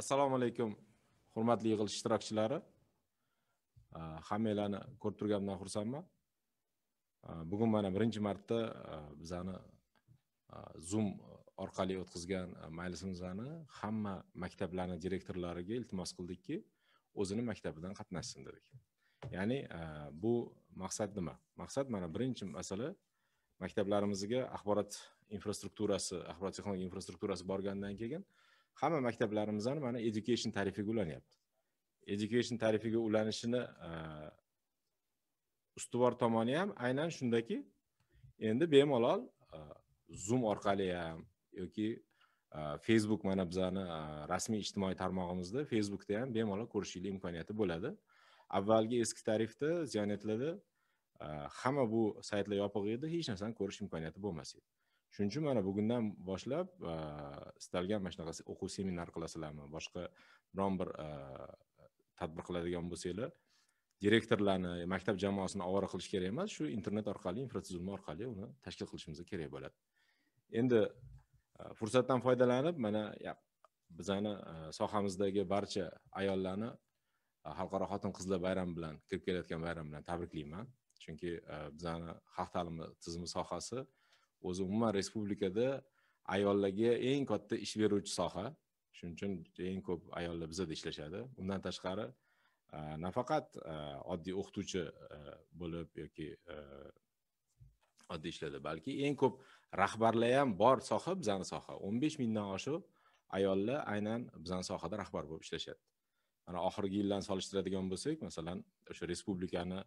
assalomu alaykum hurmatli yig'ilish ishtirokchilari hammanglarni ko'rib turganimdan xursandman bugun mana birinchi marta bizani zoom orqali o'tkazgan majlisimizni hamma maktablarni direktorlariga iltimos qildikki o'zini maktabidan qatnashsin dedik ya'ni bu maqsad nima maqsad mana birinchi masala maktablarimizga axborot infrastrukturasi axborot texnologiya infrastrukturasi borgandan keyin hamma maktablarimizni mana education tarifiga ulanyapti education tarifiga ulanishini e, ustuvor tomoni ham aynan shundaki endi bemalol e, zoom orqali ham yoki e, facebook mana bizani rasmiy ijtimoiy tarmog'imizda facebookda ham bemalol ko'rishinglar imkoniyati bo'ladi avvalgi eski tarifda ziyonkentlarda hamma bu saytlar yopiq edi hech narsani ko'rish imkoniyati bo'lmas edi shuning uchun mana bugundan boshlab e, istalgan mana shunaqa o'quv seminar qilasizlarmi boshqa biron bir e, tadbir qiladigan bo'lsanglar direktorlarni maktab jamoasini ovora qilish kerak emas shu internet orqali infratuzilma orqali uni tashkil qilishimiz kerak bo'ladi endi e, fursatdan foydalanib mana bizani sohamizdagi barcha ayollarni xalqaro xotin qizlar bayrami bilan kirib kelayotgan bayram bilan tabriklayman chunki bizani xalq ta'limi tizimi sohasi o'zi umuman respublikada ayollarga eng katta ish beruvchi soha shuning uchun eng ko'p ayollar bizada ishlashadi undan tashqari e, nafaqat e, oddiy o'qituvchi e, bo'lib yoki oddiy ishlarda balki eng ko'p rahbarlar ham bor soha bizani soha o'n besh mingdan oshiq ayollar aynan bizani sohada rahbar bo'lib ishlashyapti mana oxirgi yillarni solishtiradigan bo'lsak masalan o'sha respublikani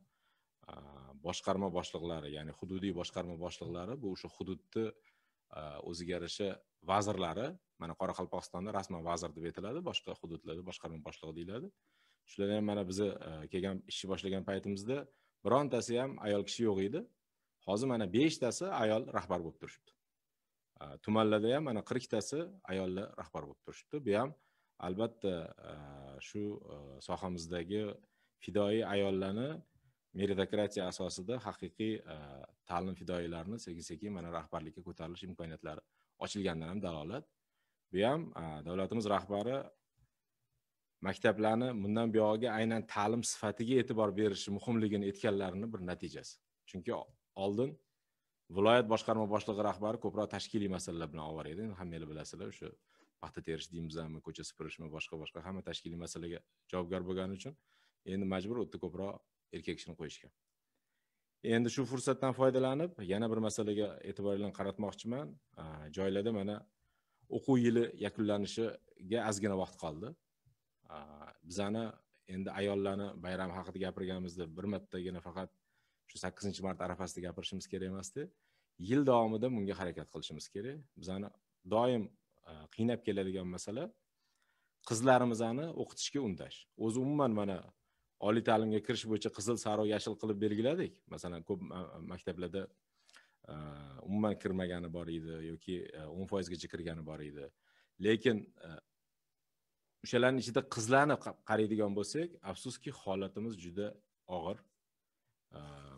boshqarma boshliqlari ya'ni hududiy boshqarma boshliqlari bu o'sha hududni o'ziga yarasha vazirlari mana qoraqalpog'istonda rasman vazir deb aytiladi boshqa hududlarda boshqarma boshlig'i deyiladi shular ham mana bizni kelgan ishni boshlagan paytimizda birontasi ham ayol kishi yo'q edi hozir mana beshtasi ayol rahbar bo'lib turishibdi tumanlarda ham mana qirqtasi ayollar rahbar bo'lib turishibdi bu ham albatta shu sohamizdagi fidoyi ayollarni meritokratiya asosida haqiqiy e, ta'lim fidoyilarini sekin sekin mana rahbarlikka ko'tarilish imkoniyatlari ochilganidan ham dalolat bu ham e, davlatimiz rahbari maktablarni bundan buyog'iga aynan ta'lim sifatiga e'tibor berishi muhimligini aytganlarini bir natijasi chunki oldin viloyat boshqarma boshlig'i rahbari ko'proq tashkiliy masalalar bilan ovora edi endi hammanglar bilasizlar o'sha paxta terish deymizmi ko'cha supurishmi boshqa boshqa hamma tashkiliy masalaga javobgar bo'lgani uchun endi majbur u yerda ko'proq erkak kishini qo'yishgan endi shu fursatdan foydalanib yana bir masalaga e'tiboringlarni qaratmoqchiman joylarda mana o'quv yili yakunlanishiga ozgina vaqt qoldi bizani endi ayollarni bayrami haqida gapirganimizda bir martagina faqat shu sakkizinchi mart arafasida gapirishimiz kerak emasda yil davomida bunga harakat qilishimiz kerak bizani doim qiynab keladigan masala qizlarimizni o'qitishga undash o'zi umuman mana oliy ta'limga kirish bo'yicha qizil sariq yashil qilib belgiladik masalan ko'p maktablarda e, umuman kirmagani bor edi yoki e, o'n foizgacha kirgani bor edi lekin e, o'shalarni ichida qizlarni qaraydigan bo'lsak afsuski holatimiz juda og'ir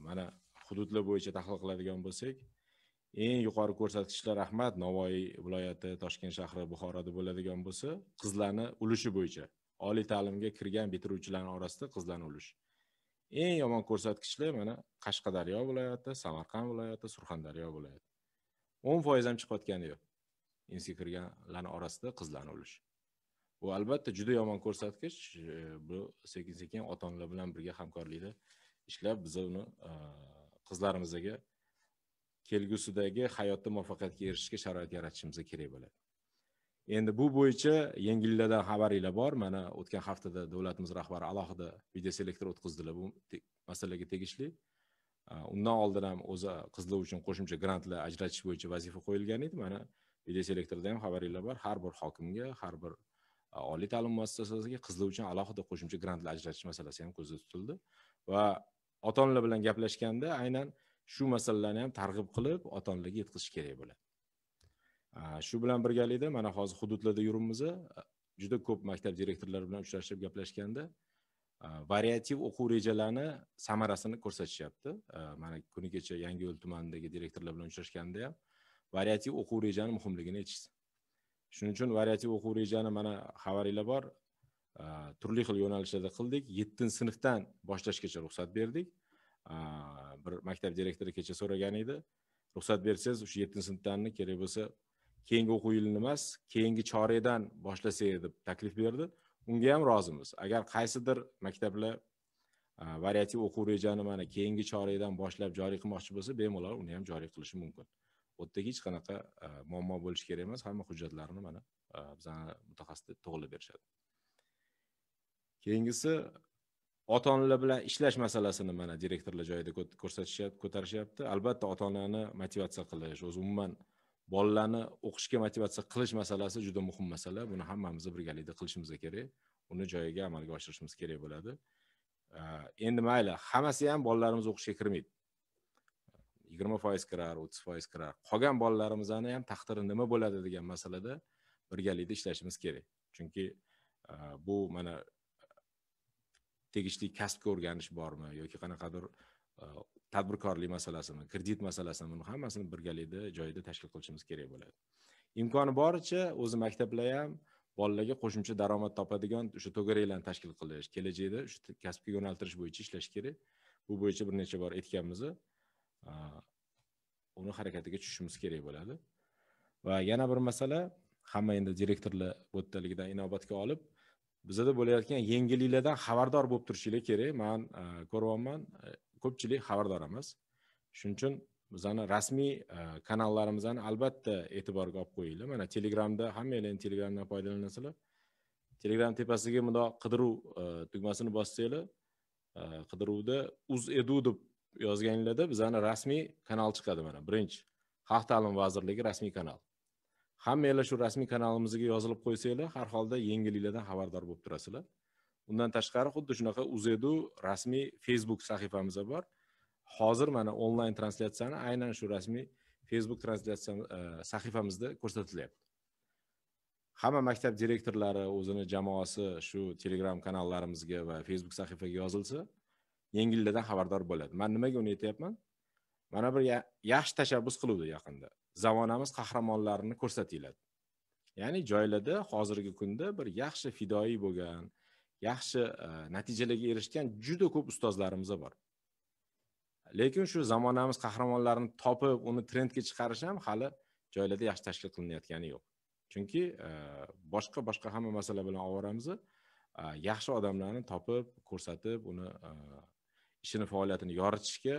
mana hududlar bo'yicha tahlil qiladigan bo'lsak eng yuqori ko'rsatkichlar rahmat navoiy viloyati toshkent shahri buxoroda bo'ladigan bo'lsa qizlarni ulushi bo'yicha oliy ta'limga kirgan bitiruvchilarni orasida qizlarni ulush eng yomon ko'rsatkichlar mana qashqadaryo viloyati samarqand viloyati surxondaryo viloyati o'n foiz ham chiqayotgani yo'q institutga kirganlarni orasida qizlarni ulush bu albatta juda yomon ko'rsatkich bu sekin sekin ota onalar bilan birga hamkorlikda ishlab biz uni e, qizlarimizga kelgusidagi hayotda muvaffaqiyatga erishishga sharoit yaratishimiz kerak bo'ladi endi bu bo'yicha yangiliklardan xabaringlar bor mana o'tgan haftada davlatimiz rahbari alohida videoselektor o'tkazdilar bu masalaga tegishli undan oldin ham o'zi qizlar uchun qo'shimcha grantlar ajratish bo'yicha vazifa qo'yilgan edi mana videoselektorda ham xabaringlar bor har bir hokimga har bir oliy ta'lim muassasasiga qizlar uchun alohida qo'shimcha grantlar ajratish masalasi ham ko'zda tutildi va ota onalar bilan gaplashganda aynan shu masalalarni ham targ'ib qilib ota onalarga yetkazish kerak bo'ladi shu bilan birgalikda mana hozir hududlarda yuribmiz juda ko'p maktab direktorlari bilan uchrashib gaplashganda variativ o'quv rejalarini samarasini ko'rsatishyapti mana kuni kecha yo'l tumanidagi direktorlar bilan uchrashganda ham variativ o'quv rejani muhimligini aytishdi shuning uchun variativ o'quv rejani mana xabaringlar bor turli xil yo'nalishlarda qildik yettinchi sinfdan boshlashgacha ruxsat berdik bir maktab direktori kecha so'ragan edi ruxsat bersangiz o'sha yettinchi sinfdanni kerak bo'lsa keyingi o'quv yilini emas keyingi choradan boshlasak deb taklif berdi unga ham rozimiz agar qaysidir maktablar variativ o'quv rejani mana keyingi choradan boshlab joriy qilmoqchi bo'lsa bemalol uni ham joriy qilishi mumkin u yerdagi hech qanaqa muammo bo'lishi kerak emas hamma hujjatlarni mana bizani mutaxassis to'g'irlab berishadi keyingisi ota onalar bilan ishlash masalasini mana direktorlar joyida ko'rsatishyapti ko'tarishyapti albatta ota onani motivatsiya qilish o'zi umuman bolalarni o'qishga motivatsiya qilish masalasi juda muhim masala buni hammamiz birgalikda qilishimiz kerak uni joyiga amalga oshirishimiz kerak bo'ladi endi mayli hammasi ham bolalarimiz o'qishga kirmaydi yigirma foiz kirar o'ttiz foiz kirar qolgan bolalarimizni ham taqdiri nima bo'ladi degan masalada birgalikda ishlashimiz kerak chunki e, bu mana tegishli kasbga o'rganish bormi yoki qanaqadir e, tadbirkorlik masalasini kredit masalasini buni hammasini birgalikda joyida tashkil qilishimiz kerak bo'ladi imkoni boricha o'zi maktablar ham bolalarga qo'shimcha daromad topadigan o'sha to'garaklarni tashkil qilish kelajakda shu kasbga yo'naltirish bo'yicha ishlash kerak bu bo'yicha bir necha bor aytganmiz uni harakatiga tushishimiz kerak bo'ladi va yana bir masala hamma endi direktorlar bu yerdaligidan inobatga olib bizada bo'layotgan yangiliklardan xabardor bo'lib turishinglar kerak man ko'ryapman ko'pchilik xabardor emas shuning uchun bizani rasmiy e, kanallarimizni albatta e'tiborga olib qo'yinglar mana telegramda hammanglar telegramdan foydalanasizlar telegram tepasidagi bundoq qidiruv e, tugmasini bossanglar e, qidiruvda uz edu deb yozganinglarda bizani rasmiy kanal chiqadi mana birinchi xalq ta'limi vazirligi rasmiy kanal hammanglar shu rasmiy kanalimizga yozilib qo'ysanglar har holda yangiliklardan xabardor bo'lib turasizlar undan tashqari xuddi shunaqa uzedu rasmiy facebook sahifamiz bor hozir mana onlayn translyatsiyani aynan shu rasmiy facebook translyatsiya e, sahifamizda ko'rsatilyapti hamma maktab direktorlari o'zini jamoasi shu telegram kanallarimizga va facebook sahifaga yozilsa yengildan xabardor bo'ladi man nimaga uni aytyapman mana bir yaxshi tashabbus qiluvdi yaqinda zamonamiz qahramonlarini ko'rsatinglar ya'ni joylarda hozirgi kunda bir yaxshi fidoyi bo'lgan yaxshi e, natijalarga erishgan juda ko'p ustozlarimiz bor lekin shu zamonamiz qahramonlarini topib uni trendga chiqarish ham hali joylarda yaxshi tashkil qilinayotgani yo'q chunki e, boshqa boshqa hamma masala bilan ovoramiz e, yaxshi odamlarni topib ko'rsatib uni ishini faoliyatini yoritishga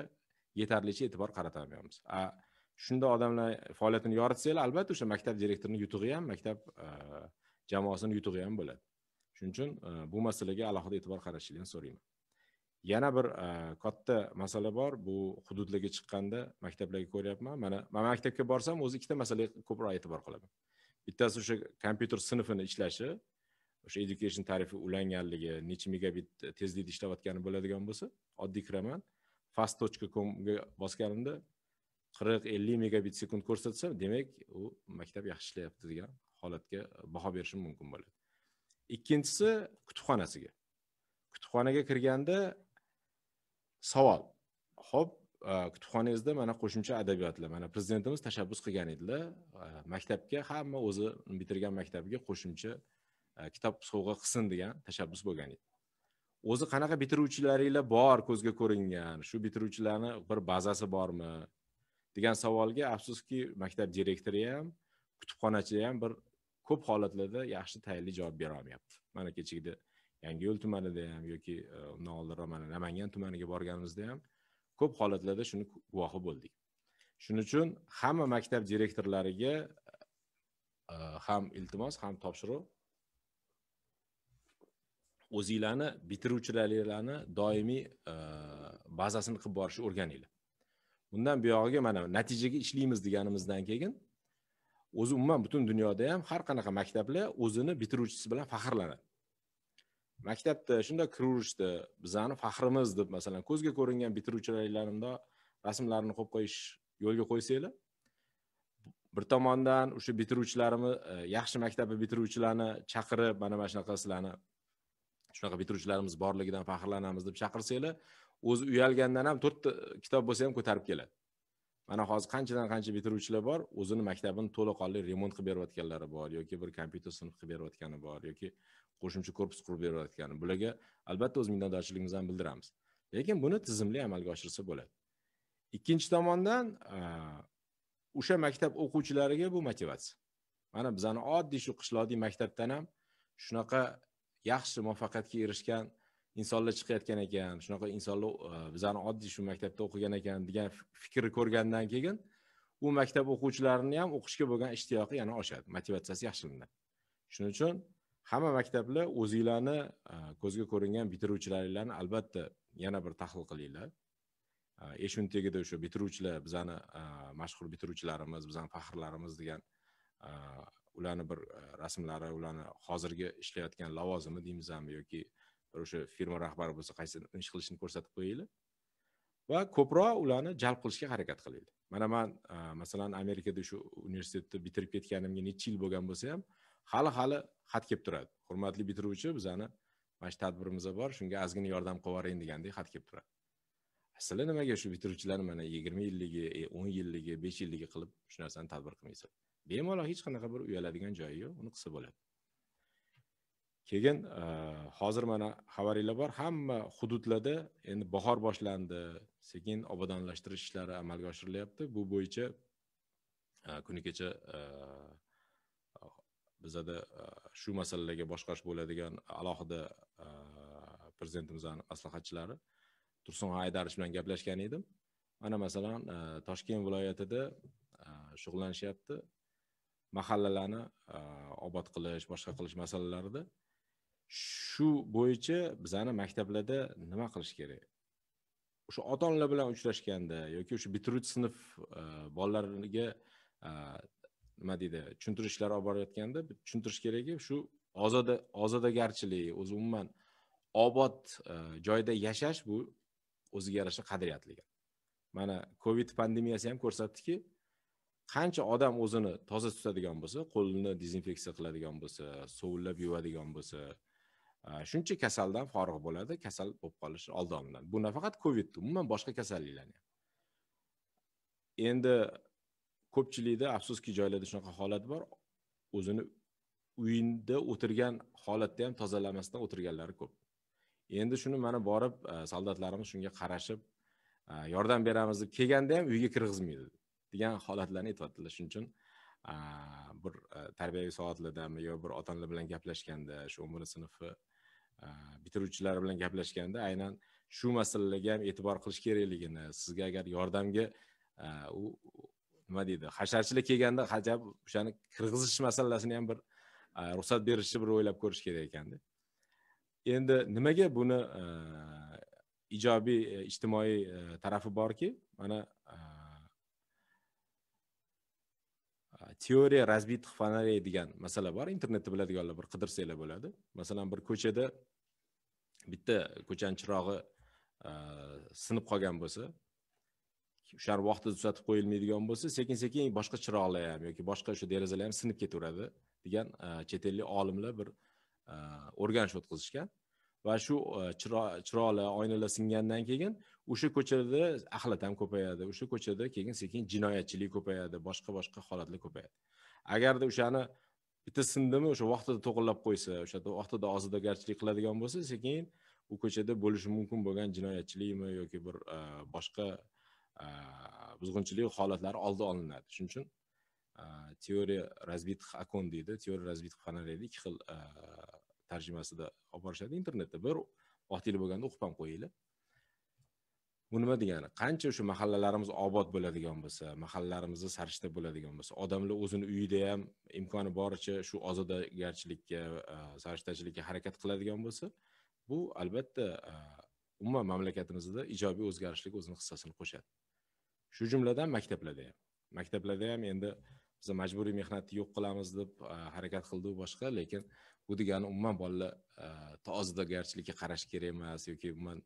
yetarlicha e'tibor a shunday odamlar faoliyatini yoritsanglar albatta o'sha maktab direktorini yutug'i ham maktab jamoasini yutug'i ham bo'ladi shuning uchun e, bu masalaga alohida e'tibor qaratishingizni so'rayman yana bir e, katta masala bor bu hududlarga chiqqanda maktablarga ko'ryapman mana man maktabga borsam o'zi ikkita masalaga ko'proq e'tibor qilaman bittasi o'sha kompyuter sinfini ishlashi o'sha education tarifi ulanganligi necha megabit tezlikda ishlayotgani bo'ladigan bo'lsa oddiy kiraman fast tochka komga bosganimda qirq ellik megabit sekund ko'rsatsa demak u maktab yaxshi ishlayapti degan holatga baho berishim mumkin bo'ladi ikkinchisi kutubxonasiga kutubxonaga kirganda savol ho'p e, kutubxonangizda mana qo'shimcha adabiyotlar mana prezidentimiz tashabbus qilgan edilar e, maktabga hamma o'zi bitirgan maktabiga qo'shimcha e, kitob sovg'a qilsin degan tashabbus bo'lgan edi o'zi qanaqa bitiruvchilaringlar bor ko'zga ko'ringan shu bitiruvchilarni bir bazasi bormi degan savolga afsuski maktab direktori ham kutubxonachi ham bir ko'p holatlarda yaxshi tayinli javob bera olmayapti mana kechagida yo'l tumanida ham yoki e, undan oldinroq mana namangan tumaniga borganimizda ham ko'p holatlarda shuni guvohi bo'ldik shuning uchun hamma maktab direktorlariga e, ham iltimos ham topshiriq o'zinglarni bitiruvchilaringlarni doimiy e, bazasini qilib borishni o'rganinglar bundan buyog'iga mana natijaga ishlaymiz deganimizdan keyin o'zi umuman butun dunyoda ham har qanaqa maktablar o'zini bitiruvchisi bilan faxrlanadi maktabda shunday kiraverishdi bizani faxrimiz deb masalan ko'zga ko'ringan bitiruvchilarimda rasmlarini qo'yib qo'yish yo'lga qo'ysanglar bir tomondan o'sha bitiruvchilarimiz e, yaxshi maktabni bitiruvchilarni chaqirib mana mana shunaqa sizlarni shunaqa bitiruvchilarimiz borligidan faxrlanamiz deb chaqirsanglar o'zi uyalgandan ham to'rtta e, kitob bo'lsa ham ko'tarib keladi mana hozir qanchadan qancha bitiruvchilar bor o'zini maktabini to'laqonli remont qilib berayotganlari bor yoki bir kompyuter sinf qilib berayotgani bor yoki qo'shimcha korpus qurib berayotgani bularga albatta o'z minnatdorchiligimizni ham bildiramiz lekin buni tizimli amalga oshirsa bo'ladi ikkinchi tomondan o'sha maktab o'quvchilariga bu motivatsiya mana bizani oddiy shu qishloqdagi maktabdan ham shunaqa yaxshi muvaffaqiyatga erishgan insonlar chiqayotgan ekan shunaqa insonlar e, bizani oddiy shu maktabda o'qigan ekan degan fikrni ko'rgandan keyin u maktab o'quvchilarini ham o'qishga bo'lgan ishtiyoqi yana oshadi motivatsiyasi yaxshilanadi shuning uchun hamma maktablar o'zinglarni e, ko'zga ko'ringan bitiruvchilaringlarni albatta yana bir tahlil qilinglar e, eshun tagida o'sha bitiruvchilar bizani mashhur bitiruvchilarimiz bizani faxrlarimiz degan ularni bir rasmlari ularni hozirgi ishlayotgan lavozimi deymizmi yoki o'sha firma rahbari bo'lsa qaysi ish qilishini ko'rsatib qo'yaylik va ko'proq ularni jalb qilishga harakat qilaylik mana man e, masalan amerikada shu universitetni bitirib ketganimga necha yil bo'lgan bo'lsa ham hali hali xat kelib turadi hurmatli bitiruvchi bizani mana shu tadbirimiz bor shunga ozgina yordam qilib yuboring degandek xat kelib turadi sizlar nimaga shu bitiruvchilarni mana yigirma yilligi e, o'n yilligi besh yilligi qilib shu narsani tadbir qilmaysizlar bemalol hech qanaqa bir uyaladigan joyi yo'q uni qilsa bo'ladi keyin e, hozir mana xabaringlar bor hamma hududlarda endi bahor boshlandi sekin obodonlashtirish ishlari amalga oshirilyapti bu bo'yicha e, kuni kecha e, bizada shu masalalarga boshqarish bo'ladigan alohida prezidentimizni maslahatchilari tursun haydarovich bilan gaplashgan edim mana masalan toshkent viloyatida shug'ullanishyapti mahallalarni obod qilish boshqa qilish masalalarida shu bo'yicha bizani maktablarda nima qilish kerak o'sha ota onalar bilan uchrashganda yoki o'sha bitiruvchi sinf e, bolalariga e, nima deydi tushuntirishlar olib borayotganda tushuntirish kerakki shu ozoda ozodagarchilik o'zi umuman obod e, joyda yashash bu o'ziga yarasha qadriyatligi mana covid pandemiyasi ham ko'rsatdiki qancha odam o'zini toza tutadigan bo'lsa qo'lini dezinfeksiya qiladigan bo'lsa sovunlab yuvadigan bo'lsa shuncha kasaldan forig' bo'ladi kasal bo'lib qolish oldi olinadi bu nafaqat covid umuman boshqa kasalliklarni ham endi ko'pchilikda afsuski joylarda shunaqa holat bor o'zini uyinda o'tirgan holatda ham tozalamasdan o'tirganlari ko'p endi shuni mana borib soldatlarimiz shunga qarashib yordam beramiz deb kelganda ham uyga kirgizmaydi degan holatlarni aytyaptilar shuning uchun bir tarbiyaviy soatlardami yo bir ota onalar bilan gaplashganda shu o'n birinchi sinfni Э, bitiruvchilar bilan gaplashganda aynan shu masalalarga ham e'tibor qilish kerakligini sizga agar yordamga e, u nima deydi hasharchilik kelganda hajab o'shani kirg'izish masalasini ham bir e, ruxsat berishni bir o'ylab ko'rish kerak ekanda endi nimaga buni e, ijobiy ijtimoiy tarafi borki mana teoriya разбитых фонарей degan masala bor internetda biladiganlar bir qidirsanglar bo'ladi masalan bir ko'chada bitta ko'chani chirog'i sinib qolgan bo'lsa o'shani vaqtida tuzatib qo'yilmaydigan bo'lsa sekin sekin boshqa chiroqlar ham yoki boshqa o'sha derazalar ham sinib ketaveradi degan chet ellik olimlar bir o'rganish o'tkazishgan va shu e, chiroqlar oynalar singandan keyin o'sha ko'chada axlat ham ko'payadi o'sha ko'chada keyin sekin jinoyatchilik ko'payadi boshqa boshqa holatlar ko'payadi agarda o'shani bitta sindimi o'sha vaqtida to'g'irlab qo'ysa o'sha vaqtida ozodagarchilik qiladigan bo'lsa sekin u ko'chada bo'lishi mumkin bo'lgan jinoyatchilikmi yoki bir e, boshqa e, buzg'unchilik holatlari oldi olinadi shuning uchun teoriya razbitых окон deydi teoriya razbitых фонарей ikki xil tarjimasida olib borishadi internetda bir vaqtingiz bo'lganda o'qib ham qo'yinglar bu nima degani qancha shu mahallalarimiz obod bo'ladigan bo'lsa mahallalarimizni sarishta bo'ladigan bo'lsa odamlar o'zini uyida ham imkoni boricha shu ozodagarchilikka e, sarishtachilikka harakat qiladigan bo'lsa bu albatta e, umuman mamlakatimizda ijobiy o'zgarishlik o'zini hissasini qo'shadi shu jumladan maktablarda ham maktablarda ham endi biz majburiy mehnatni yo'q qilamiz deb e, harakat qildi boshqa lekin bu degani umuman bolalar e, ozidagarchilikka qarash kerak emas yoki umuman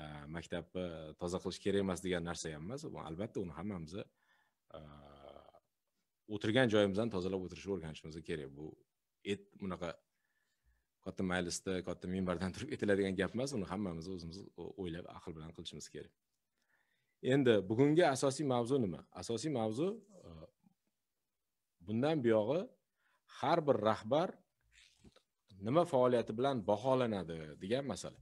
e, maktabni toza qilish kerak emas degan narsa ham emas albatta uni hammamiz o'tirgan joyimizdan tozalab o'tirishni o'rganishimiz kerak bu et bunaqa katta majlisda katta minbardan turib aytiladigan gap emas uni hammamiz o'zimiz o'ylab aql bilan qilishimiz kerak endi bugungi asosiy mavzu nima asosiy mavzu bundan buyog'i har bir rahbar nima faoliyati bilan baholanadi degan masala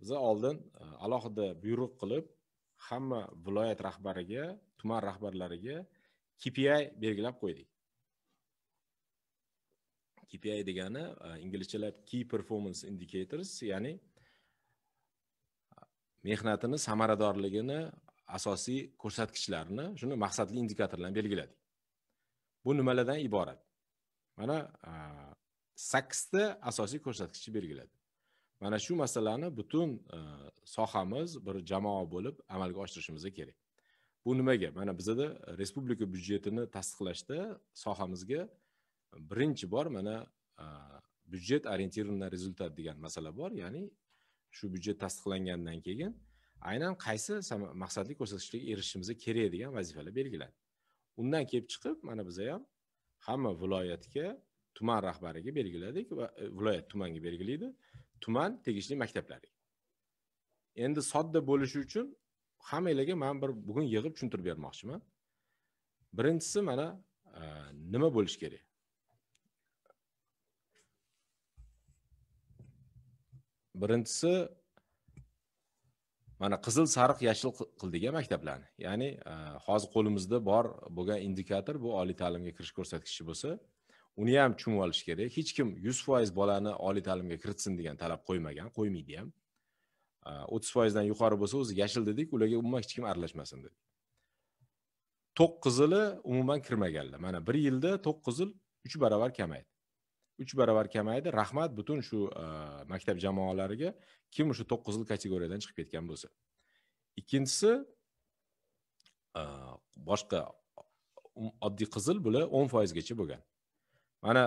biza oldin e, alohida buyruq qilib hamma viloyat rahbariga tuman rahbarlariga kpi belgilab qo'ydik kpi degani e, inglizchalab key performance indicators ya'ni e, mehnatini samaradorligini asosiy ko'rsatkichlarini shuni maqsadli indikatorlar bilan belgiladik bu nimalardan iborat mana sakkizta asosiy ko'rsatkichni belgiladi mana shu masalani butun e, sohamiz bir jamoa bo'lib amalga oshirishimiz kerak bu nimaga mana bizada respublika byudjetini tasdiqlashda sohamizga birinchi bor mana byudjet orientирован на результат degan masala bor ya'ni shu byudjet tasdiqlangandan keyin aynan qaysi maqsadli ko'rsatkichlarga erishishimiz kerak degan vazifalar belgilandi undan kelib chiqib mana biza ham hamma viloyatga tuman rahbariga belgiladik va e, viloyat tumanga belgilaydi tuman tegishli maktablariga endi sodda bo'lishi uchun hammanglarga man bir bugun yig'ib tushuntirib bermoqchiman birinchisi mana e, nima bo'lishi kerak birinchisi mana qizil sariq yashil qildik a maktablarni ya'ni e, hozir qo'limizda bor bo'lgan indikator bu oliy ta'limga kirish ko'rsatkichi bo'lsa uni ham tushunib olish kerak hech kim yuz foiz bolani oliy ta'limga kiritsin degan talab qo'ymagan qo'ymaydi ham e, o'ttiz foizdan yuqori bo'lsa o'zi yashil dedik ularga umuman hech kim aralashmasin dedik to'qqizili umuman kirmaganlar mana bir yilda yil uch baravar kamaydi uch baravar kamaydi rahmat butun shu e, maktab jamoalariga kim o'sha to'qqiz yil kategoriyadan chiqib ketgan bo'lsa ikkinchisi e, boshqa um, oddiy qizil bular o'n foizgacha bo'lgan mana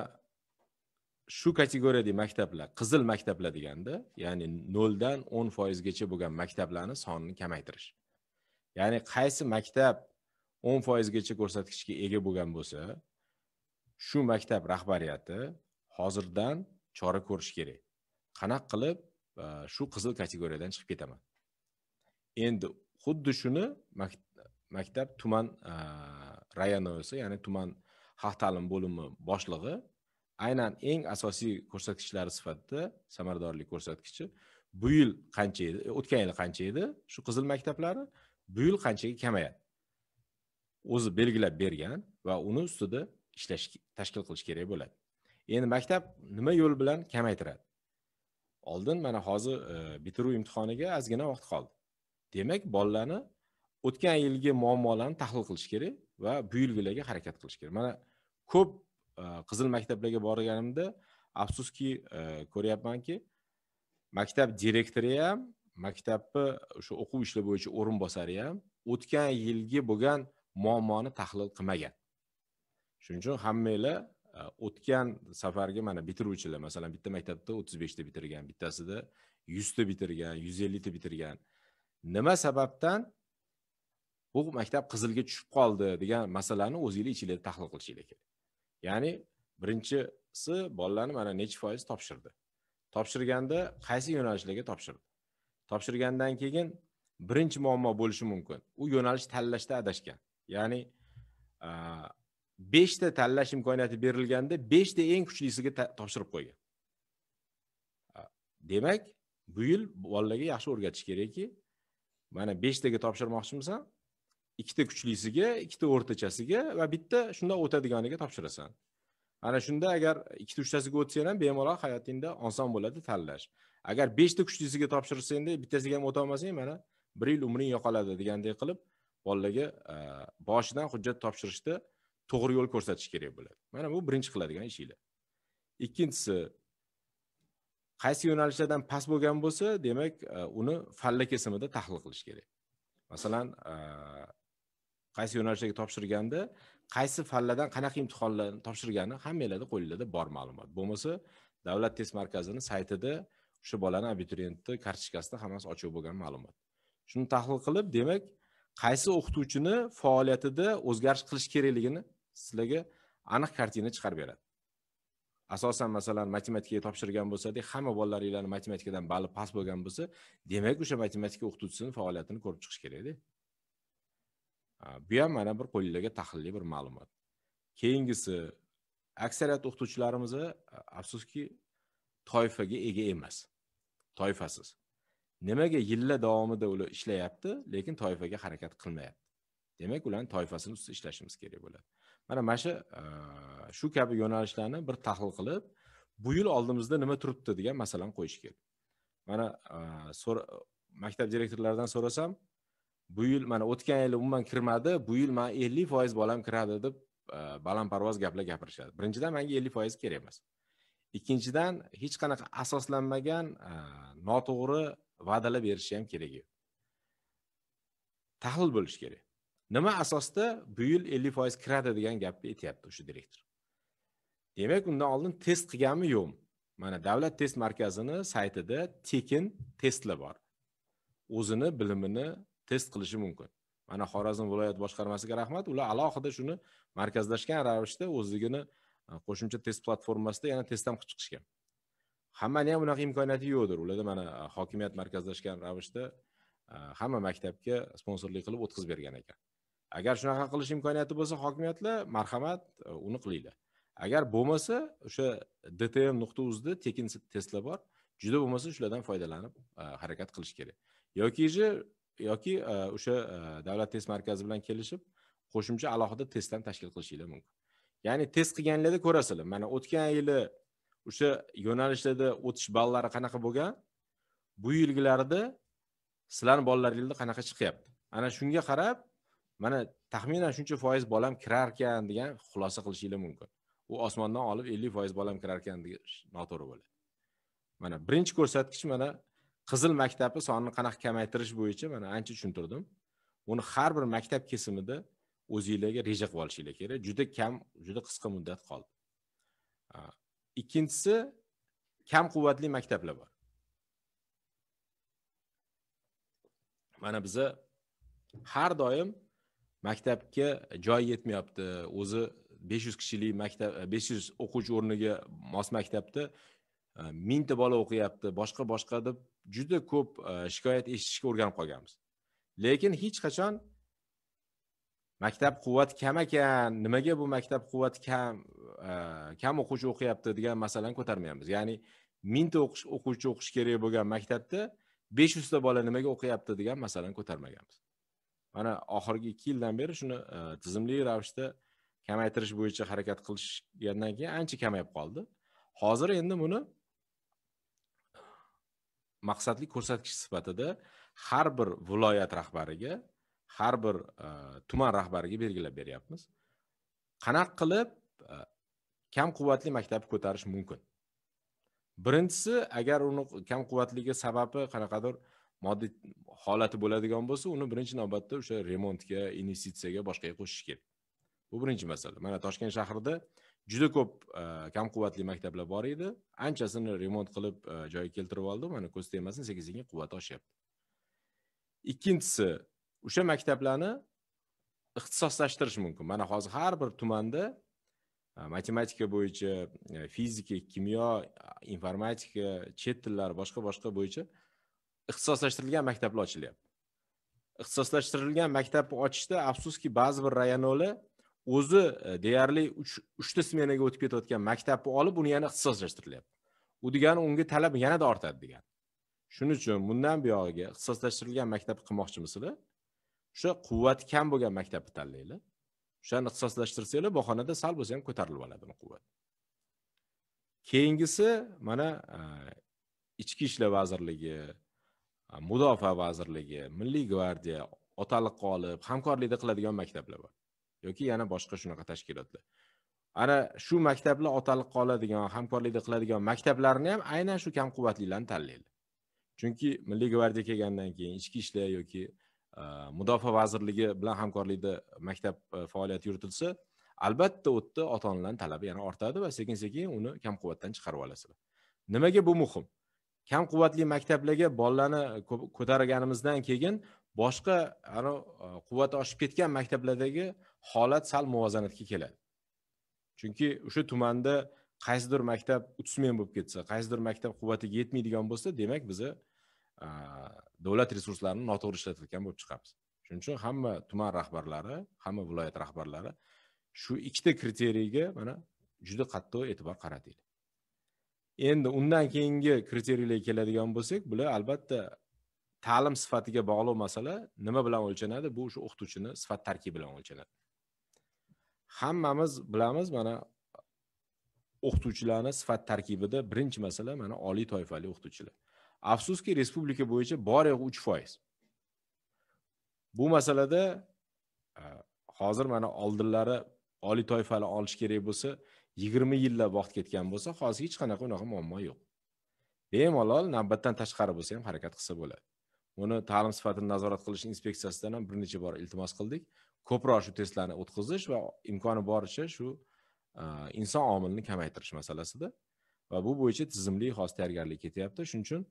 shu kategoriyadagi maktablar qizil maktablar deganda ya'ni noldan o'n foizgacha bo'lgan maktablarni sonini kamaytirish ya'ni qaysi maktab o'n foizgacha ko'rsatkichga ega bo'lgan bo'lsa shu maktab rahbariyati hozirdan chora ko'rish kerak qanaqa qilib e, shu qizil kategoriyadan chiqib ketaman endi xuddi shuni maktab tuman e, rayoni ya'ni tuman xalq ta'limi bo'limi boshlig'i aynan eng asosiy ko'rsatkichlari sifatida samaradorlik ko'rsatkichi bu yil qancha edi e, o'tgan yil qancha edi shu qizil maktablari bu yil qanchaga kamayadi o'zi belgilab bergan va uni ustida ishlash tashkil qilish kerak bo'ladi endi maktab nima yo'l bilan kamaytiradi oldin mana hozir e, bitiruv imtihoniga ozgina vaqt qoldi demak bolalarni o'tgan yilgi muammolarni tahlil qilish kerak va bu yilgilarga harakat qilish kerak mana ko'p e, qizil maktablarga borganimda afsuski e, ko'ryapmanki maktab direktori ham maktabni o'sha o'quv ishlari bo'yicha o'rinbosari ham o'tgan yilgi bo'lgan muammoni tahlil qilmagan shuning uchun hammanglar o'tgan safargi mana bitiruvchilar masalan bitta maktabda o'ttiz beshta bitirgan bittasida yuzta bitirgan yuz ellikta bitirgan nima sababdan bu maktab qizilga tushib qoldi degan masalani o'zinglar ichinglarda tahlil qilishinglar kerak ya'ni birinchisi bolalarni mana necha foiz topshirdi topshirganda qaysi yo'nalishlarga topshirdi topshirgandan keyin birinchi muammo bo'lishi mumkin u yo'nalish tanlashda adashgan ya'ni beshta tanlash imkoniyati berilganda beshta eng kuchlisiga topshirib qo'ygan demak bu yil bolalarga yaxshi o'rgatish kerakki mana beshtaga topshirmoqchimisan ikkita kuchlisiga ikkita o'rtachasiga va bitta shundoq o'tadiganiga topshirasan ana shunda agar ikkita uchtasiga o'tsang ham bemalol hayotingda oson bo'ladi tanlash agar beshta kuchlisiga topshirsangda bittasiga ham o'tolmasang mana bir yil umring yo'qoladi degandek qilib bolalarga boshidan hujjat topshirishda to'g'ri yo'l ko'rsatish kerak bo'ladi mana bu birinchi qiladigan ishinglar ikkinchisi qaysi yo'nalishlardan past bo'lgan bo'lsa demak e, uni falla kesimida tahlil qilish kerak masalan e, qaysi yo'nalishlarga topshirganda qaysi fanlardan qanaqa imtihonlarni topshirgani hammanglarni qo'linglarda bor ma'lumot bo'lmasa davlat test markazini saytida o'sha bolani abituriyentni kartochkasida hammasi ochiq bo'lgan ma'lumot shuni tahlil qilib demak qaysi o'qituvchini faoliyatida o'zgarish qilish kerakligini sizlarga aniq kartina chiqarib beradi asosan masalan matematikaga topshirgan bo'lsadik hamma bolalaringlarni matematikadan bali past bo'lgan bo'lsa demak o'sha matematika o'qituvchisini faoliyatini ko'rib chiqish kerakda bu ham mana bir qo'linglarga tahlilli bir ma'lumot keyingisi aksariyat o'qituvchilarimiz afsuski toifaga ega emas toifasiz nimaga yillar davomida ular ishlayapti lekin toifaga harakat qilmayapti demak ularni toifasini ustida ishlashimiz kerak bo'ladi mana mana shu e, shu kabi yo'nalishlarni bir tahlil qilib bu yil oldimizda nima turibdi degan masalani qo'yish kerak mana e, maktab direktorlaridan so'rasam bu yil mana o'tgan yili umuman kirmadi bu yil man ellik foiz bolam kiradi deb e, balandparvoz gaplar gapirishadi birinchidan manga ellik foiz kerak emas ikkinchidan hech qanaqa asoslanmagan noto'g'ri va'dalar berishi ham kerak yo'q tahlil bo'lishi kerak nima asosda bu yil ellik foiz kiradi degan gapni aytyapti o'sha direktor demak undan oldin test qilganmi yo'qmi mana davlat test markazini saytida tekin testlar bor o'zini bilimini test qilishi mumkin mana xorazm viloyat boshqarmasiga rahmat ular alohida shuni markazlashgan ravishda o'zligini e, qo'shimcha test platformasida yana testdan ham qilib chiqishgan hammani ham bunaqa imkoniyati yo'qdir ularda mana e, hokimiyat markazlashgan ravishda e, hamma maktabga sponsorlik qilib o'tkazib bergan ekan agar shunaqa qilish imkoniyati bo'lsa hokimiyatlar marhamat e, uni qilinglar agar bo'lmasa o'sha dtm nuqta uzda tekin testlar bor juda bo'lmasa shulardan foydalanib e, harakat qilish kerak yoki же yoki e, o'sha davlat test markazi bilan kelishib qo'shimcha alohida test ham tashkil qilishinglar mumkin ya'ni test qilganlarda ko'rasizlar mana o'tgan yili o'sha yo'nalishlarda o'tish ballari qanaqa bo'lgan bu yilgilarida sizlarni bolalaringizda qanaqa chiqyapti ana shunga qarab mana taxminan shuncha foiz bolam kirarkan degan xulosa qilishinglar mumkin u osmondan olib ellik foiz bolam kirarkan degan noto'g'ri bo'ladi mana birinchi ko'rsatkich mana qizil maktabi sonini qanaqa kamaytirish bo'yicha mana ancha tushuntirdim uni har bir maktab kesimida o'zinglarga reja qilib olishinglar kerak juda kam juda qisqa muddat qoldi ikkinchisi kam quvvatli maktablar bor mana biza har doim maktabga joy yetmayapti o'zi besh yuz kishilik maktab besh yuz o'quvchi o'rniga mos maktabda e, mingta bola o'qiyapti boshqa boshqa deb juda ko'p e, shikoyat eshitishga o'rganib qolganmiz lekin hech qachon maktab quvvati kam ekan nimaga bu maktab quvvati kam e, kam o'quvchi o'qiyapti degan masalani ko'tarmayapmiz ya'ni mingta o'quvchi o'qishi kerak bo'lgan maktabda besh yuzta bola nimaga o'qiyapti degan masalani ko'tarmaganmiz mana oxirgi ikki yildan beri shuni e, tizimli ravishda kamaytirish bo'yicha harakat qilishgandan keyin ancha kamayib qoldi hozir endi buni maqsadli ko'rsatkich sifatida har bir viloyat rahbariga har bir e, tuman rahbariga belgilab beryapmiz qanaqa qilib e, kam quvvatli maktabni ko'tarish mumkin birinchisi agar uni kam quvvatligi sababi qanaqadir uh, moddiy holati bo'ladigan bo'lsa uni birinchi navbatda o'sha remontga investitsiyaga boshqaga qo'shish kerak bu birinchi masala mana toshkent shahrida juda ko'p e, kam quvvatli maktablar bor edi anchasini remont qilib e, joyiga keltirib oldi mana ko'z tegmasin sekin sekin quvvati oshyapti ikkinchisi o'sha maktablarni ixtisoslashtirish mumkin mana hozir har bir tumanda e, matematika bo'yicha fizika kimyo informatika chet tillari boshqa boshqa bo'yicha ixtisoslashtirilgan maktablar ochilyapti ixtisoslashtirilgan maktabni ochishda afsuski ba'zi bir rayonlar o'zi e, deyarli uchta smenaga o'tib ketayotgan maktabni olib uni yana ixtisoslashtirilyapti u degani unga talab yanada ortadi degani shuning uchun bundan buyog'iga ixtisoslashtirilgan maktab qilmoqchimisizlar o'sha quvvati kam bo'lgan maktabni tanlanglar o'shani ixtisoslashtirsanglar bahonada sal bo'lsa ham ko'tarilib oladi uni quvvat keyingisi mana e, ichki ishlar vazirligi mudofaa vazirligi milliy gvardiya otaliq qolib hamkorlikda qiladigan maktablar bor yoki yana boshqa shunaqa tashkilotlar ana shu maktablar otaliq qoladigan hamkorlikda qiladigan maktablarni ham aynan shu kam quvvatlilarni tanlaydi chunki milliy gvardiya kelgandan keyin ichki ishlar yoki mudofaa vazirligi bilan hamkorlikda maktab e, faoliyati yuritilsa albatta u yerda ota onalarni talabi yana ortadi va sekin sekin uni kam quvvatdan chiqarib olasizlar nimaga bu muhim kam quvvatli maktablarga bolalarni ko'targanimizdan keyin boshqa e, quvvati oshib ketgan maktablardagi holat sal muvozanatga keladi chunki o'sha tumanda qaysidir maktab utsmen bo'lib ketsa qaysidir maktab quvvatiga yetmaydigan bo'lsa demak biza e, davlat resurslarini noto'g'ri ishlatilgan bo'lib chiqamiz shuning uchun hamma tuman rahbarlari hamma viloyat rahbarlari shu ikkita kriteriyaga mana juda qattiq e'tibor qaratadi endi undan keyingi kriteriylarga keladigan bo'lsak bular albatta ta'lim sifatiga bog'liq masala nima bilan o'lchanadi bu o'sha o'qituvchini sifat tarkibi bilan o'lchanadi hammamiz bilamiz mana o'qituvchilarni sifat tarkibida birinchi masala mana oliy toifali o'qituvchilar afsuski respublika bo'yicha bor yo'g'i uch foiz bu masalada e, hozir mana oldinlari oliy toifali olish kerak bo'lsa yigirma yillab vaqt ketgan bo'lsa hozir hech qanaqa unaqa muammo yo'q bemalol navbatdan tashqari bo'lsa ham harakat qilsa bo'ladi buni ta'lim sifatini nazorat qilish inspeksiyasidan ham bir necha bor iltimos qildik ko'proq shu testlarni o'tkazish va imkoni boricha shu inson omilini kamaytirish masalasida va bu bo'yicha tizimli hozir tayyorgarlik ketyapti shuning uchun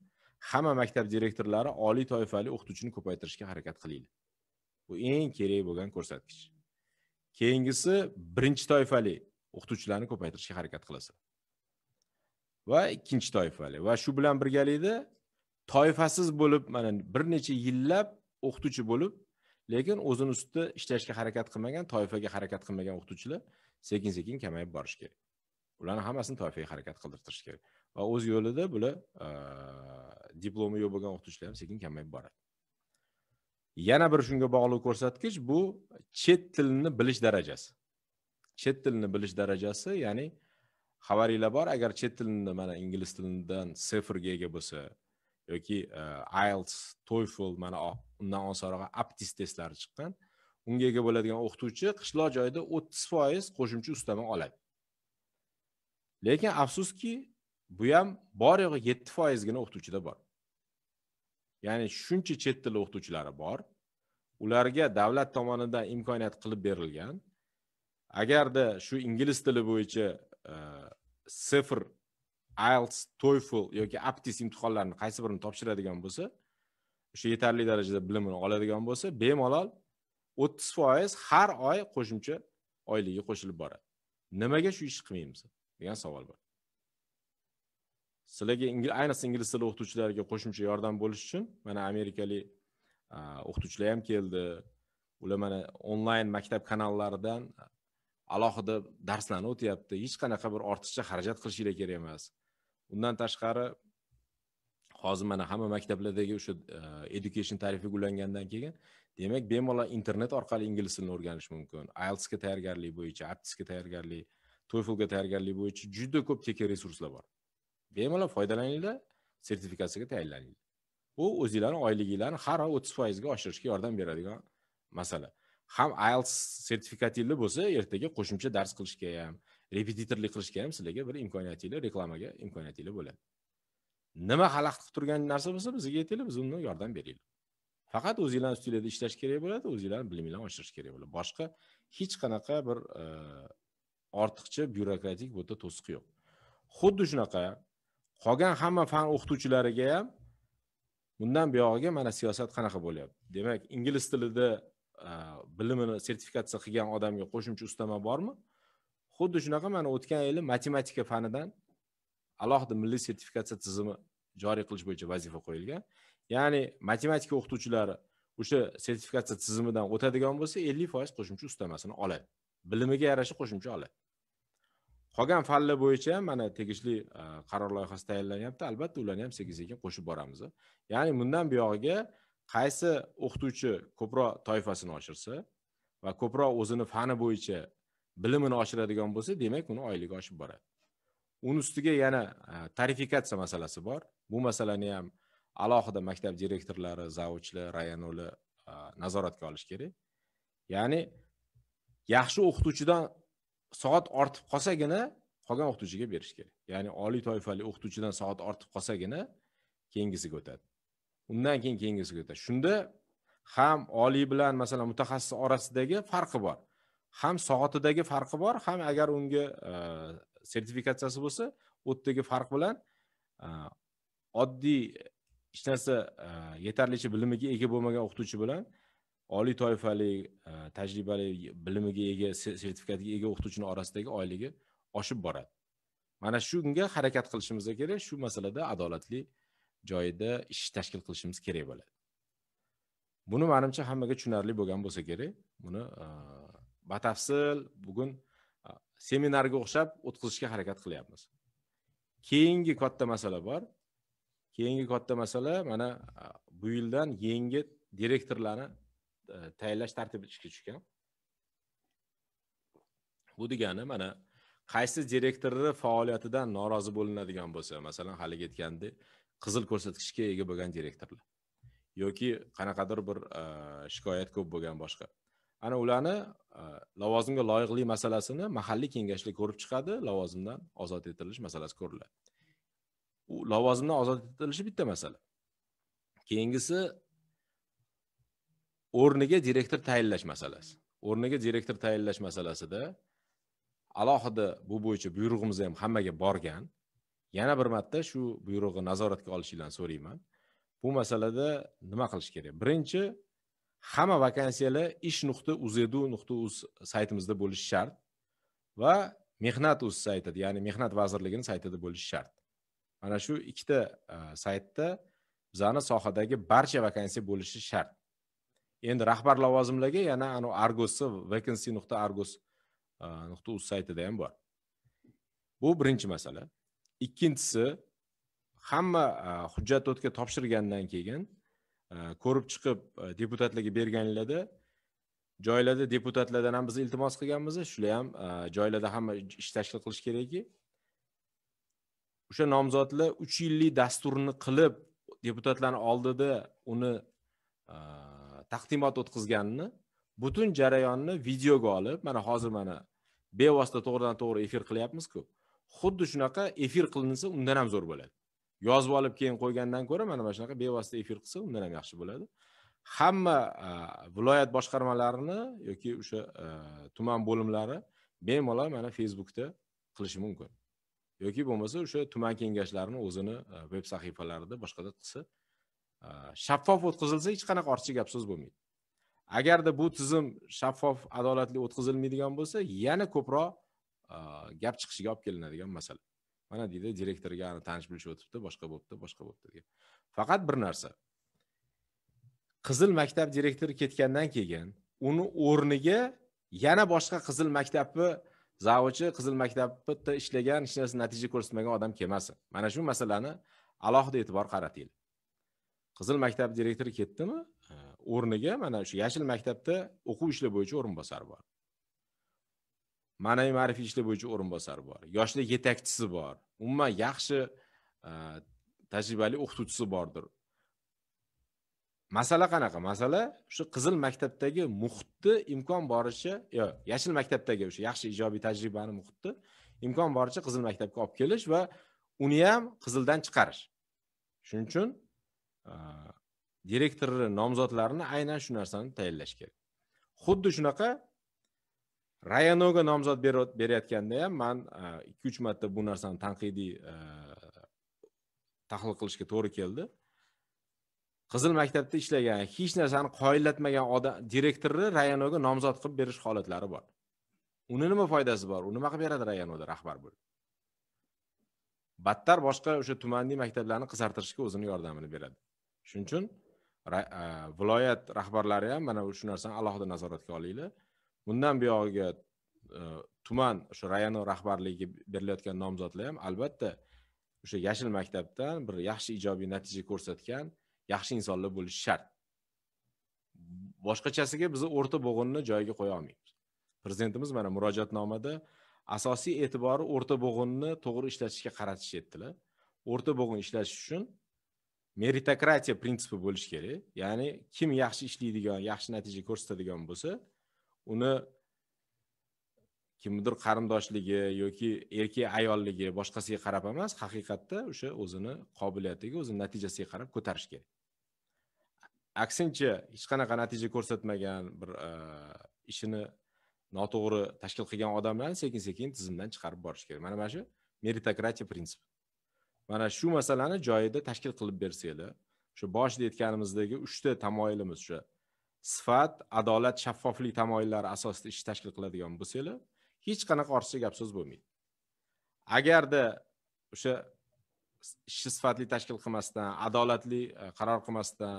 hamma maktab direktorlari oliy toifali o'qituvchini ko'paytirishga harakat qilinglar bu eng kerak bo'lgan ko'rsatkich keyingisi birinchi toifali o'qituvchilarni ko'paytirishga harakat qilasan va ikkinchi toifali va shu bilan birgalikda toifasiz bo'lib mana bir necha yillab o'qituvchi bo'lib lekin o'zini ustida ishlashga harakat qilmagan toifaga harakat qilmagan o'qituvchilar sekin sekin kamayib borishi kerak ularni hammasini toifaga harakat qildirtirish kerak va o'z yo'lida bular diplomi yo'q bo'lgan o'qituvchilar ham sekin kamayib boradi yana bir shunga bog'liq ko'rsatkich bu chet tilini bilish darajasi chet tilini bilish darajasi ya'ni xabaringlar bor agar chet tilini mana ingliz tilidan sifrga ega bo'lsa yoki e, ielts toefl mana undan osonrog'i aptis testlari chiqqan unga ega bo'ladigan o'qituvchi qishloq joyda o'ttiz foiz qo'shimcha ustama oladi lekin afsuski bu ham bor yo'g'i yetti foizgina o'qituvchida bor ya'ni shuncha chet tili o'qituvchilari bor ularga davlat tomonidan imkoniyat qilib berilgan agarda shu ingliz tili bo'yicha e, sifr ielts toefl yoki aptis imtihonlarini qaysi birini topshiradigan bo'lsa o'sha yetarli darajada bilimini oladigan bo'lsa bemalol o'ttiz foiz har oy qo'shimcha oyligiga qo'shilib boradi nimaga shu ishni qilmaymiz degan savol bor sizlarga ayniqsa ingliz tili o'qituvchilariga qo'shimcha yordam bo'lish uchun mana amerikalik e, o'qituvchilar ham keldi ular mana onlayn maktab kanallaridan alohida darslarni o'tyapti hech qanaqa bir ortiqcha xarajat qilishinglar kerak emas undan tashqari hozir mana hamma maktablardagi o'sha e, education tarifi ulangandan keyin demak bemalol internet orqali ingliz tilini o'rganish mumkin ielsga tayyorgarlik bo'yicha aptisga tayyorgarlik toeflga tayyorgarlik bo'yicha juda ko'p tekin resurslar bor bemalol foydalaninglar sertifikatsiyaga tayinlaninglar bu o'zinglarni oyliginglarni har oy o'ttiz foizga oshirishga yordam beradigan masala ham ielts sertifikatinglar bo'lsa ertaga qo'shimcha dars qilishga ham repetitorlik qilishga ham sizlarga bir imkoniyatinglar reklamaga imkoniyatinglar bo'ladi nima xalaqit qilib turgan narsa bo'lsa bizga aytinglar biz undan yordam beraylik faqat o'zinglarni ustinglarda ishlash kerak bo'ladi o'zinglarni biliminglarni oshirish kerak bo'ladi boshqa hech qanaqa bir e, ortiqcha byurokratik bu yerda to'siq yo'q xuddi shunaqa qolgan hamma fan o'qituvchilariga ham bundan buyog'iga mana siyosat qanaqa bo'lyapti demak ingliz tilida Э, bilimini sertifikatsiya qilgan odamga qo'shimcha ustama bormi xuddi shunaqa mana o'tgan yili matematika fanidan alohida milliy sertifikatsiya tizimi joriy qilish bo'yicha vazifa qo'yilgan ya'ni matematika o'qituvchilari o'sha sertifikatsiya tizimidan o'tadigan bo'lsa ellik foiz qo'shimcha ustamasini oladi bilimiga yarasha qo'shimcha oladi qolgan fanlar bo'yicha mana tegishli e, qaror loyihasi tayyorlanyapti albatta ularni ham sekin sekin qo'shib boramiz ya'ni bundan buyog'iga qaysi o'qituvchi ko'proq toifasini oshirsa va ko'proq o'zini fani bo'yicha bilimini oshiradigan bo'lsa demak uni oyligi oshib boradi uni ustiga yana e, tarifikatsiya masalasi bor bu masalani ham alohida maktab direktorlari zavuchlar rayonoli e, nazoratga olish kerak ya'ni yaxshi o'qituvchidan soat ortib qolsagina qolgan o'qituvchiga berish kerak ya'ni oliy toifali o'qituvchidan soat ortib qolsagina keyingisiga o'tadi undan keyin keyingisiga o'tadi shunda ham oliy bilan masalan mutaxassis orasidagi farqi bor ham soatidagi farqi bor ham agar unga e, sertifikatsiyasi bo'lsa u yerdagi farq bilan e, oddiy hech narsa e, yetarlicha bilimiga ega bo'lmagan o'qituvchi bilan oliy toifali tajribali bilimiga ega sertifikatga ega o'qituvchini orasidagi oyligi oshib boradi mana shunga harakat qilishimiz kerak shu masalada adolatli joyida ish tashkil qilishimiz kerak bo'ladi buni manimcha hammaga tushunarli bo'lgan bo'lsa kerak buni e, batafsil bugun e, seminarga o'xshab o'tkazishga harakat qilyapmiz keyingi katta masala bor keyingi katta masala mana e, bu yildan yangi direktorlarni tayinlash tartibi ishga tushgan bu degani mana qaysi direktorni faoliyatidan norozi bo'linadigan bo'lsa masalan haligi aytgandek qizil ko'rsatkichga ega bo'lgan direktorlar yoki qanaqadir bir e, shikoyat ko'p bo'lgan boshqa ana ularni e, lavozimga loyiqli masalasini mahalliy kengashlar ko'rib chiqadi lavozimdan ozod etilish masalasi ko'riladi u lavozimdan ozod etilishi bitta masala keyingisi o'rniga direktor tayinlash masalasi o'rniga direktor tayinlash masalasida alohida bu bo'yicha buyrug'imiz ham hammaga borgan yana bir marta shu buyrug'i nazoratga olishinglarni so'rayman bu masalada nima qilish kerak birinchi hamma vakansiyalar ish nuqta uzedu nuqta uz saytimizda bo'lishi shart va mehnat uz saytida ya'ni mehnat vazirligini saytida bo'lishi shart mana shu ikkita e, saytda bizani sohadagi barcha vakansiya bo'lishi shart endi rahbar lavozimlarga yana anavi argosni vacancy nuqta argos nuqta e, uz saytida ham bor bu birinchi masala ikkinchisi hamma e, hujjat o'tga topshirgandan keyin e, ko'rib chiqib e, deputatlarga berganlarda joylarda deputatlardan ham biz iltimos qilganmiz shular ham joylarda hamma ish tashkil qilish kerakki o'sha nomzodlar uch yillik dasturni qilib deputatlarni oldida uni taqdimot o'tkazganini butun jarayonni videoga olib mana hozir mana bevosita to'g'ridan to'g'ri efir qilyapmizku xuddi shunaqa efir qilinsa undan ham zo'r bo'ladi yozib olib keyin qo'ygandan ko'ra mana mana shunaqa bevosita efir qilsa undan ham yaxshi bo'ladi hamma viloyat boshqarmalarini yoki o'sha tuman bo'limlari bemalol mana facebookda qilishi mumkin yoki bo'lmasa o'sha tuman kengashlarini o'zini veb sahifalarida boshqada qilsa shaffof o'tkazilsa hech qanaqa ortiqcha gap so'z bo'lmaydi agarda bu tizim shaffof adolatli o'tkazilmaydigan bo'lsa yana ko'proq Э, gap chiqishiga olib kelinadigan masala mana deydi direktorga tanish bilish o'tibdi boshqa bo'libdi boshqa bo'libdi degan faqat bir narsa qizil maktab direktori ketgandan keyin uni o'rniga yana boshqa qizil maktabni zavodchi qizil maktabda ishlagan hech narsa natija ko'rsatmagan odam kelmasin mana shu masalani alohida e'tibor qarating qizil maktab direktori ketdimi o'rniga mana shu yashil maktabda o'quv ishlar bo'yicha o'rinbosari bor ma'naviy ma'rifiy ishlar bo'yicha o'rinbosari bor yoshlar yetakchisi bor umuman yaxshi e, tajribali o'qituvchisi bordir masala qanaqa masala shu qizil maktabdagi muhitni imkon boricha yo yashil maktabdagi o'sha yaxshi ijobiy tajribani muhitni imkon boricha qizil maktabga olib kelish va uni ham qizildan chiqarish shuning uchun e, direktorni nomzodlarini aynan shu narsani tayinlash kerak xuddi shunaqa rayanoga nomzod berayotganda ham man e, ikki uch marta bu narsani tanqidiy e, tahlil qilishga to'g'ri keldi qizil maktabda ishlagan hech narsani qoyillatmagan odam direktorni rayanoga nomzod qilib berish holatlari bor uni nima foydasi bor u nima qilib beradi rayanoda rahbar bo'lib battar boshqa o'sha tumanli maktablarni qizartirishga o'zini yordamini beradi shuning uchun e, viloyat rahbarlari ham mana shu narsani alohida nazoratga olinglar bundan buyog'iga e, tuman o'sha rayon rahbarligiga berilayotgan nomzodlar ham albatta o'sha yashil maktabdan bir yaxshi ijobiy natija ko'rsatgan yaxshi insonlar bo'lishi shart boshqachasiga biz o'rta bo'g'inni joyiga qo'ya olmaymiz prezidentimiz mana murojaatnomada asosiy e'tibori o'rta bo'g'inni to'g'ri ishlatishga qaratish aytdilar o'rta bo'g'in ishlatish uchun meritokratiya prinsipi bo'lishi kerak ya'ni kim yaxshi ishlaydigan yaxshi natija ko'rsatadigan bo'lsa uni kimnidir qarindoshligi yoki erkak ayolligi boshqasiga qarab emas haqiqatda o'sha o'zini qobiliyatiga o'zini natijasiga qarab ko'tarish kerak aksincha hech qanaqa natija ko'rsatmagan bir e, ishini noto'g'ri tashkil qilgan odamlarni sekin sekin tizimdan chiqarib borish kerak mana mana shu meritokratiya prinsipi mana shu masalani joyida tashkil qilib bersanglar shu boshida aytganimizdagi uchta tamoyilimiz o'sha sifat adolat shaffoflik tamoyillari asosida ish tashkil qiladigan bo'lsanglar hech qanaqa ortiqcha gap so'z bo'lmaydi agarda o'sha ishni sifatli tashkil qilmasdan adolatli e, qaror qilmasdan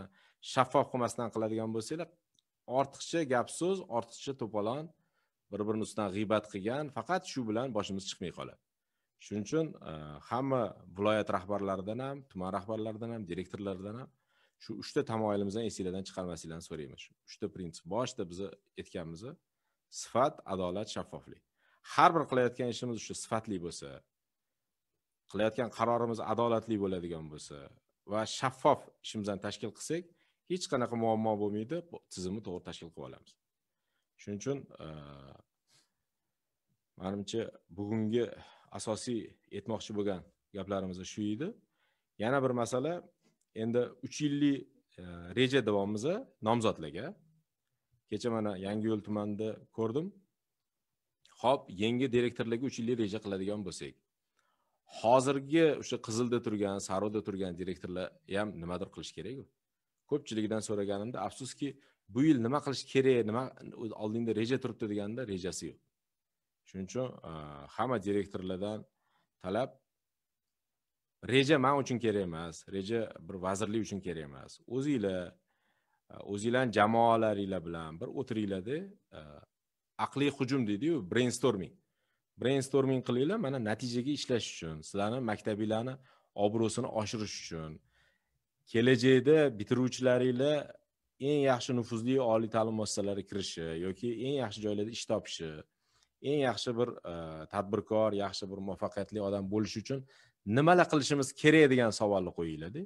shaffof qilmasdan qiladigan bo'lsanglar ortiqcha gap so'z ortiqcha to'polon bir birini ustidan g'iybat qilgan faqat shu bilan boshimiz chiqmay qoladi shuning uchun e, hamma viloyat rahbarlaridan ham tuman rahbarlaridan ham direktorlardan ham shu uchta tamoyilimizdan esinglardan chiqarmasinglarni so'raymiz shu uchta prinsip boshida biz aytganimiz sifat adolat shaffoflik har bir qilayotgan ishimiz o'sha sifatli bo'lsa qilayotgan qarorimiz adolatli bo'ladigan bo'lsa va shaffof ishimizni tashkil qilsak hech qanaqa muammo bo'lmaydi tizimni to'g'ri tashkil qilib olamiz shuning uchun e, manimcha bugungi asosiy aytmoqchi bo'lgan gaplarimiz shu edi yana bir masala endi uch yillik e, reja davomimizda nomzodlarga kecha mana yangi yo'l tumanida ko'rdim hop yangi direktorlarga uch yillik reja qiladigan bo'lsak hozirgi o'sha qizilda turgan saruvda turgan direktorlar ham nimadir qilish kerakku ko'pchiligidan so'raganimda afsuski bu yil nima qilish kerak nima oldingda reja turibdi deganda rejasi yo'q shuning uchun e, hamma direktorlardan talab reja man uchun kerak emas reja bir vazirlik uchun kerak emas o'zinglar e, o'zinglarni jamoalaringlar bilan bir o'tiringlarda e, aqliy hujum deydiyu brainstorming brainstorming qilinglar mana natijaga ishlash uchun sizlarni maktabinglarni obro'sini oshirish uchun kelajakda bitiruvchilaringlar eng yaxshi nufuzli oliy ta'lim muassasalariga kirishi yoki eng yaxshi joylarda ish topishi eng yaxshi bir e, tadbirkor yaxshi bir muvaffaqiyatli odam bo'lishi uchun nimalar qilishimiz kerak degan savolni qo'yinglarda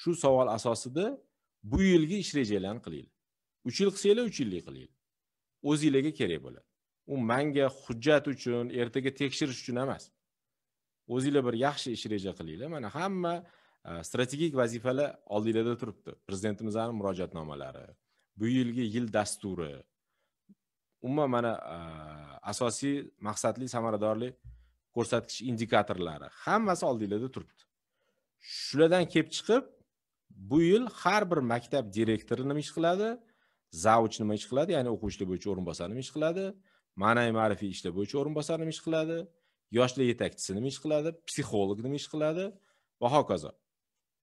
shu savol asosida bu yilgi ish rejalarni qilinglar uch yil qilsanglar uch yillik qilinglar o'zinglarga kerak bo'ladi u manga hujjat uchun ertaga tekshirish uchun emas o'zinglar bir yaxshi ish reja qilinglar mana hamma e, strategik vazifalar oldinglarda turibdi prezidentimizni murojaatnomalari bu yilgi yil dasturi umuman mana e, asosiy maqsadli samaradorlik ko'rsatkich indikatorlari hammasi oldinglarda turibdi shulardan kelib chiqib bu yil har bir maktab direktori nima ish qiladi zavuch nima ish qiladi ya'ni o'quvchilar bo'yicha o'rinbosar nima ish qiladi ma'naviy ma'rifiy ishlar bo'yicha o'rinbosar nima ish qiladi yoshlar yetakchisi nima ish qiladi psixolog nima ish qiladi va hokazo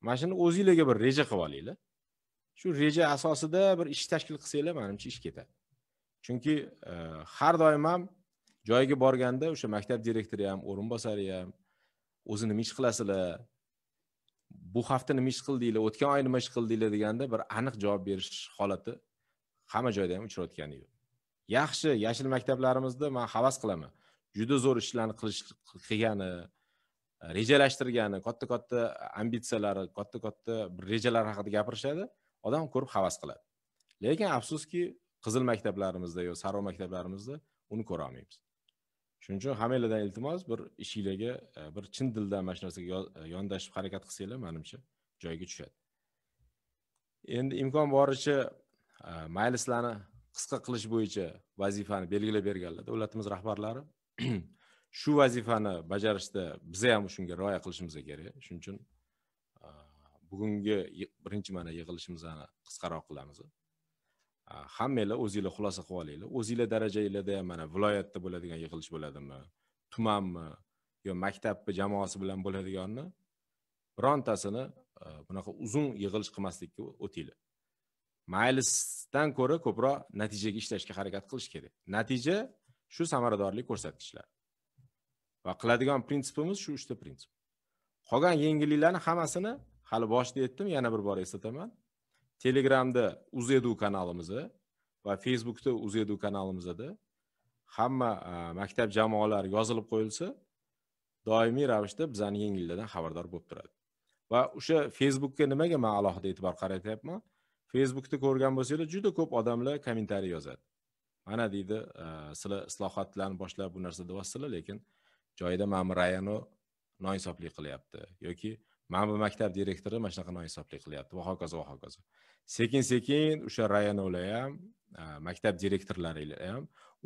mana shuni o'zinglarga bir reja qilib olinglar shu reja asosida bir ish tashkil qilsanglar manimcha ish ketadi chunki e, har doim ham joyiga borganda o'sha maktab direktori ham o'rinbosari ham o'zi nima ish qilasizlar bu hafta nima ish qildinglar o'tgan oy nima ish qildinglar deganda bir aniq javob berish holati hamma joyda ham uchratgani yo'q yaxshi yashil maktablarimizda man havas qilaman juda zo'r ishlarni qilish qilgani e, rejalashtirgani katta katta ambitsiyalari katta katta bir rejalar haqida gapirishadi odam ko'rib havas qiladi lekin afsuski qizil maktablarimizda yo sarvo maktablarimizda uni ko'ra olmaymiz shuning uchun hammanglardan iltimos bir ishinglarga e, bir chin dildan mana shu narsaga e, yondashib harakat qilsanglar manimcha joyiga tushadi endi imkon boricha e, mayli sizlarni qisqa qilish bo'yicha vazifani belgilab berganlar davlatimiz rahbarlari shu vazifani bajarishda biza ham shunga rioya qilishimiz kerak shuning uchun bugungi birinchi mana yig'ilishimizni qisqaroq qilamiz hammanglar o'zinglar xulosa qilib olinglar o'zinglar darajanglarda ham mana viloyatda bo'ladigan yig'ilish bo'ladimi tumanmi yo maktabni jamoasi bilan bo'ladiganmi birontasini e, bunaqa uzun yig'ilish qilmaslikka o'tinglar maylsdan ko'ra ko'proq natijaga ishlashga harakat qilish kerak natija shu samaradorlik ko'rsatkichlari va qiladigan prinsipimiz shu uchta prinsip qolgan yengilliklarni hammasini hali boshida aytdim yana bir bor eslataman telegramda uzedu kanalimizni va facebookda uzedu kanalimizda hamma e, maktab jamoalari yozilib qo'yilsa doimiy ravishda bizani yangiliklardan xabardor bo'lib turadi va o'sha facebookka nimaga man alohida e'tibor qaratyapman facebookda ko'rgan bo'lsanglar juda ko'p odamlar kommentariy yozadi mana deydi e, sizlar islohotlarni boshlab bu narsa deyapsizlar lekin joyida mana bu rayonu noinsoflik qilyapti yoki mana bu maktab direktori mana shunaqa noinsoflik qilyapti va hokazo va hokazo sekin sekin o'sha rayonovlar ham maktab direktorlari ham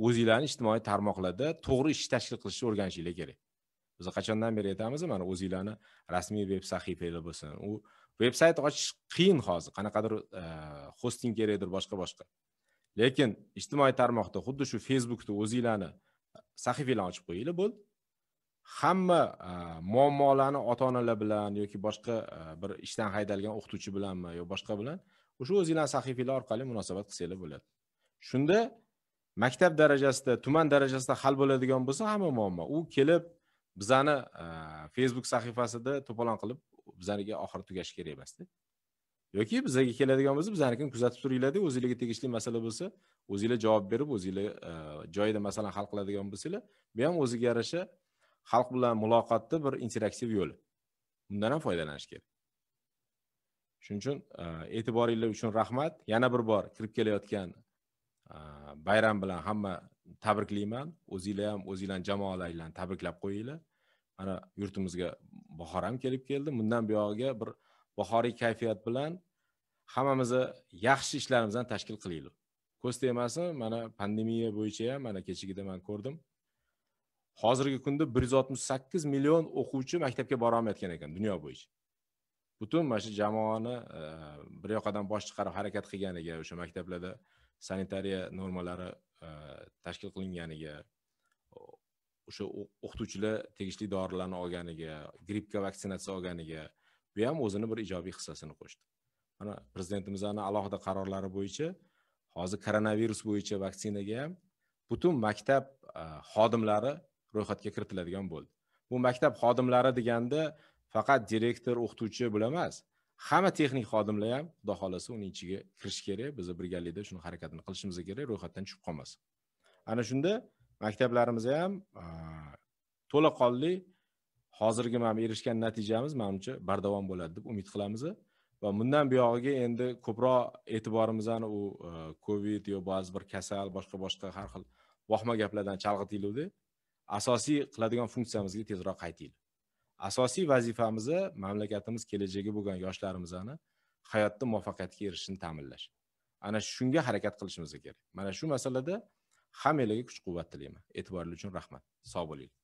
o'zinglarni ijtimoiy tarmoqlarda to'g'ri ish tashkil qilishni o'rganishinglar kerak biz qachondan beri aytamiz mana o'zinglarni rasmiy veb sahifanglar bo'lsin u veb sayt ochish qiyin hozir qanaqadir hosting kerakdir boshqa boshqa lekin ijtimoiy tarmoqda xuddi shu facebookni o'zinglarni sahifanglarni ochib qo'yinglar bo'ldi hamma muammolarni ota onalar bilan yoki boshqa bir ishdan haydalgan o'qituvchi bilanmi yo boshqa bilan o'sha o'zinglarni sahifanglar orqali munosabat qilsanglar bo'ladi shunda maktab darajasida tuman darajasida hal bo'ladigan bo'lsa hamma muammo u kelib bizani e, facebook sahifasida to'polon qilib bizaniga oxiri tugashi kerak emasda yoki bizaga keladigan bo'lsa bizanikini kuzatib turinglarda o'zinglarga tegishli masala bo'lsa o'zinglar javob berib o'zinglar e, joyida masalani hal qiladigan bo'lsanglar bu ham o'ziga yarasha xalq bilan muloqotni bir interaktiv yo'li undan ham foydalanish kerak shuning uchun e, e'tiboringlar uchun rahmat yana bir bor kirib kelayotgan e, bayram bilan hamma tabriklayman o'zinglar ham o'zinglarni jamoalaringlarni tabriklab qo'yinglar mana yurtimizga bahor ham kelib keldi bundan buyog'iga bir bahoriy kayfiyat bilan hammamizni yaxshi ishlarimizni tashkil qilaylik ko'z tegmasin mana pandemiya bo'yicha ham mana kechagida man ko'rdim hozirgi kunda bir yuz oltmish sakkiz million o'quvchi maktabga borolmayotgan ekan dunyo bo'yicha butun mana shu jamoani e, bir yoqadan bosh chiqarib harakat qilganiga o'sha maktablarda sanitariya normalari e, tashkil qilinganiga o'sha o'qituvchilar tegishli dorilarni olganiga grippga vaksinatsiya olganiga bu ham o'zini bir ijobiy hissasini qo'shdi mana prezidentimizni alohida qarorlari bo'yicha hozir koronavirus bo'yicha vaksinaga ham butun maktab e, xodimlari ro'yxatga kiritiladigan bo'ldi bu maktab xodimlari deganda faqat direktor o'qituvchi bular emas hamma texnik xodimlar ham xudo xohlasa uning ichiga kirishi kerak biz birgalikda shuni harakatini qilishimiz kerak ro'yxatdan tushib qolmasin ana shunda maktablarimiz ham to'laqonli hozirgi mana erishgan natijamiz manimcha bardavom bo'ladi deb umid qilamiz va bundan buyog'iga endi ko'proq e'tiborimizni u covid yo ba'zi bir kasal boshqa boshqa har xil vohma gaplardan chalg'itinglarda asosiy qiladigan funksiyamizga tezroq qaytaylik asosiy vazifamiz mamlakatimiz kelajagi bo'lgan yoshlarimizni hayotda muvaffaqiyatga erishishini ta'minlash ana shunga harakat qilishimiz kerak mana shu masalada hammanglarga kuch quvvat tilayman e'tiboringiz uchun rahmat sog' bo'linglar